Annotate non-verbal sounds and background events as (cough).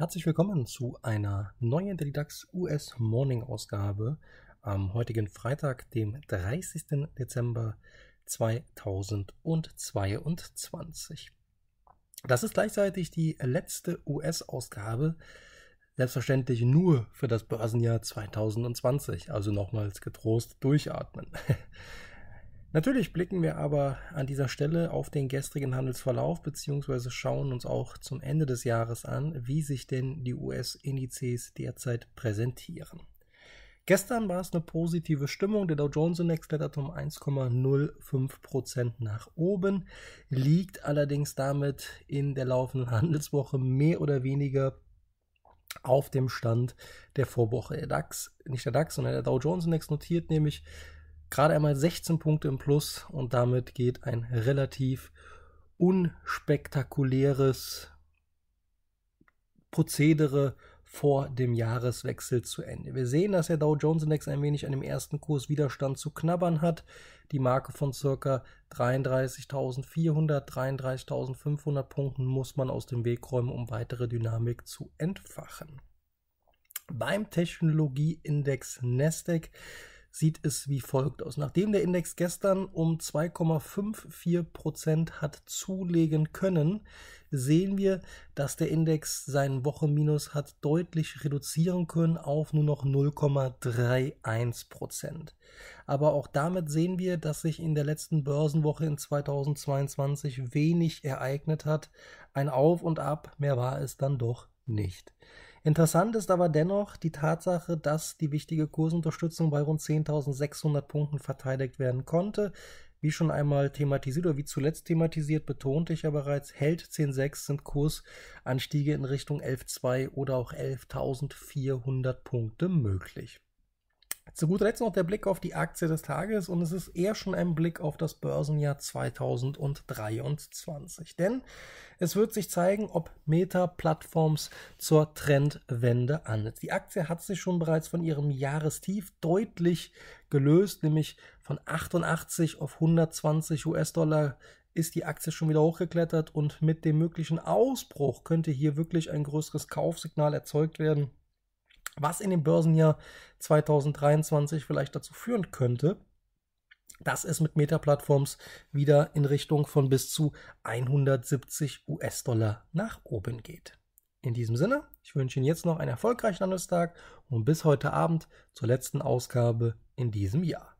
Herzlich willkommen zu einer neuen Delidax US Morning Ausgabe am heutigen Freitag, dem 30. Dezember 2022. Das ist gleichzeitig die letzte US-Ausgabe, selbstverständlich nur für das Börsenjahr 2020, also nochmals getrost durchatmen. (laughs) Natürlich blicken wir aber an dieser Stelle auf den gestrigen Handelsverlauf beziehungsweise schauen uns auch zum Ende des Jahres an, wie sich denn die US-Indizes derzeit präsentieren. Gestern war es eine positive Stimmung. Der Dow Jones Index klettert um 1,05% nach oben, liegt allerdings damit in der laufenden Handelswoche mehr oder weniger auf dem Stand der Vorwoche. Der DAX, nicht der DAX, sondern der Dow Jones Index notiert nämlich gerade einmal 16 Punkte im Plus und damit geht ein relativ unspektakuläres Prozedere vor dem Jahreswechsel zu Ende. Wir sehen, dass der Dow Jones Index ein wenig an dem ersten Kurs Widerstand zu knabbern hat. Die Marke von circa 33.400, 33.500 Punkten muss man aus dem Weg räumen, um weitere Dynamik zu entfachen. Beim Technologieindex Nasdaq sieht es wie folgt aus. Nachdem der Index gestern um 2,54% hat zulegen können, sehen wir, dass der Index seinen Wochenminus hat deutlich reduzieren können auf nur noch 0,31%. Aber auch damit sehen wir, dass sich in der letzten Börsenwoche in 2022 wenig ereignet hat. Ein Auf und Ab, mehr war es dann doch nicht. Interessant ist aber dennoch die Tatsache, dass die wichtige Kursunterstützung bei rund 10.600 Punkten verteidigt werden konnte. Wie schon einmal thematisiert oder wie zuletzt thematisiert, betonte ich ja bereits, Held 10.6 sind Kursanstiege in Richtung 11.2 oder auch 11.400 Punkte möglich. Zu guter Letzt noch der Blick auf die Aktie des Tages und es ist eher schon ein Blick auf das Börsenjahr 2023. Denn es wird sich zeigen, ob Meta Plattforms zur Trendwende annetzt. Die Aktie hat sich schon bereits von ihrem Jahrestief deutlich gelöst, nämlich von 88 auf 120 US-Dollar ist die Aktie schon wieder hochgeklettert und mit dem möglichen Ausbruch könnte hier wirklich ein größeres Kaufsignal erzeugt werden was in dem Börsenjahr 2023 vielleicht dazu führen könnte, dass es mit Meta-Plattforms wieder in Richtung von bis zu 170 US-Dollar nach oben geht. In diesem Sinne, ich wünsche Ihnen jetzt noch einen erfolgreichen Handelstag und bis heute Abend zur letzten Ausgabe in diesem Jahr.